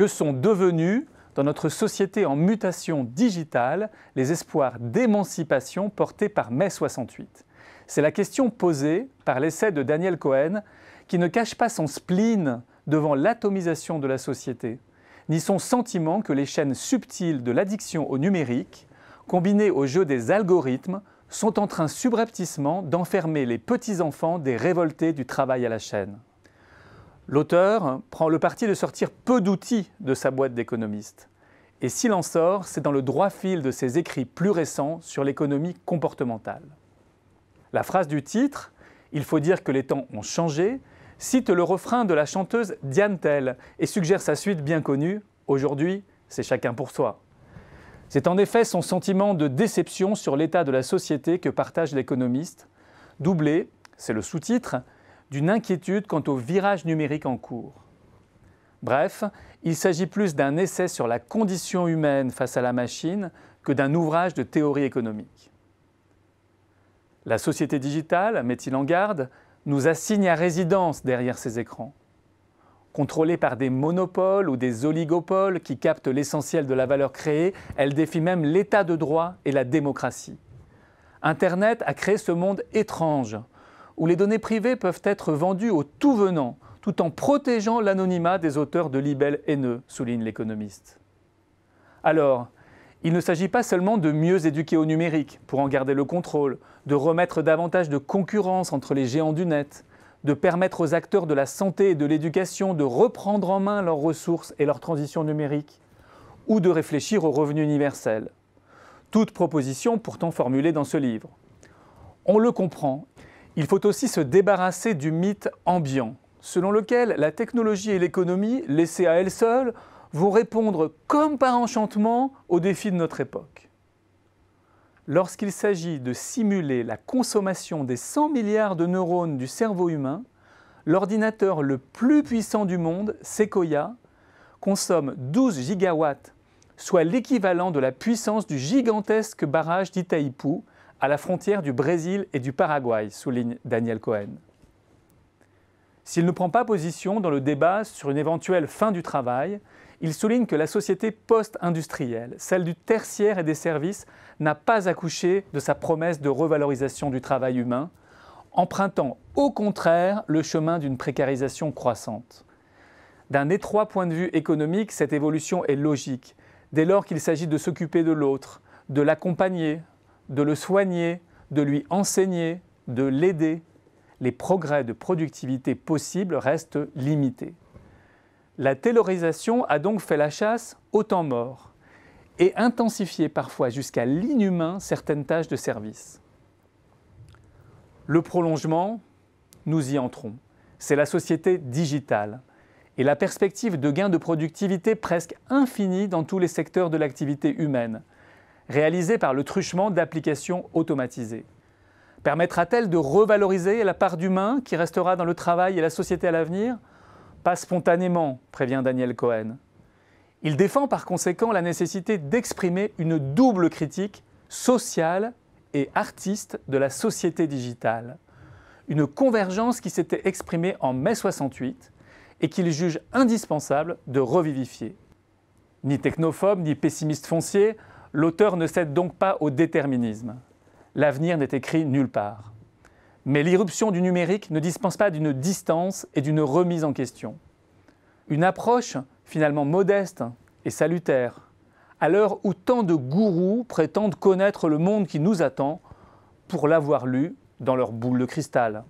Que sont devenus, dans notre société en mutation digitale, les espoirs d'émancipation portés par mai 68 C'est la question posée par l'essai de Daniel Cohen, qui ne cache pas son spleen devant l'atomisation de la société, ni son sentiment que les chaînes subtiles de l'addiction au numérique, combinées au jeu des algorithmes, sont en train subrepticement d'enfermer les petits-enfants des révoltés du travail à la chaîne. L'auteur prend le parti de sortir peu d'outils de sa boîte d'économiste. Et s'il en sort, c'est dans le droit fil de ses écrits plus récents sur l'économie comportementale. La phrase du titre, Il faut dire que les temps ont changé, cite le refrain de la chanteuse Diane Tell et suggère sa suite bien connue, Aujourd'hui, c'est chacun pour soi. C'est en effet son sentiment de déception sur l'état de la société que partage l'économiste, doublé, c'est le sous-titre, d'une inquiétude quant au virage numérique en cours. Bref, il s'agit plus d'un essai sur la condition humaine face à la machine que d'un ouvrage de théorie économique. La société digitale, met-il en garde, nous assigne à résidence derrière ces écrans. Contrôlée par des monopoles ou des oligopoles qui captent l'essentiel de la valeur créée, elle défie même l'état de droit et la démocratie. Internet a créé ce monde étrange où les données privées peuvent être vendues au tout venant, tout en protégeant l'anonymat des auteurs de libelles haineux, souligne l'économiste. Alors, il ne s'agit pas seulement de mieux éduquer au numérique pour en garder le contrôle, de remettre davantage de concurrence entre les géants du net, de permettre aux acteurs de la santé et de l'éducation de reprendre en main leurs ressources et leur transition numérique, ou de réfléchir au revenu universel. Toute proposition pourtant formulée dans ce livre. On le comprend, il faut aussi se débarrasser du mythe ambiant, selon lequel la technologie et l'économie, laissées à elles seules, vont répondre comme par enchantement aux défis de notre époque. Lorsqu'il s'agit de simuler la consommation des 100 milliards de neurones du cerveau humain, l'ordinateur le plus puissant du monde, Sequoia, consomme 12 gigawatts, soit l'équivalent de la puissance du gigantesque barrage d'Itaipu, à la frontière du Brésil et du Paraguay, souligne Daniel Cohen. S'il ne prend pas position dans le débat sur une éventuelle fin du travail, il souligne que la société post-industrielle, celle du tertiaire et des services, n'a pas accouché de sa promesse de revalorisation du travail humain, empruntant au contraire le chemin d'une précarisation croissante. D'un étroit point de vue économique, cette évolution est logique, dès lors qu'il s'agit de s'occuper de l'autre, de l'accompagner, de le soigner, de lui enseigner, de l'aider, les progrès de productivité possibles restent limités. La taylorisation a donc fait la chasse au temps mort et intensifié parfois jusqu'à l'inhumain certaines tâches de service. Le prolongement, nous y entrons. C'est la société digitale et la perspective de gains de productivité presque infinie dans tous les secteurs de l'activité humaine – réalisé par le truchement d'applications automatisées Permettra-t-elle de revaloriser la part d'humain qui restera dans le travail et la société à l'avenir Pas spontanément, prévient Daniel Cohen. Il défend par conséquent la nécessité d'exprimer une double critique sociale et artiste de la société digitale. Une convergence qui s'était exprimée en mai 68 et qu'il juge indispensable de revivifier. Ni technophobe, ni pessimiste foncier, L'auteur ne cède donc pas au déterminisme. L'avenir n'est écrit nulle part. Mais l'irruption du numérique ne dispense pas d'une distance et d'une remise en question. Une approche finalement modeste et salutaire, à l'heure où tant de gourous prétendent connaître le monde qui nous attend pour l'avoir lu dans leur boule de cristal.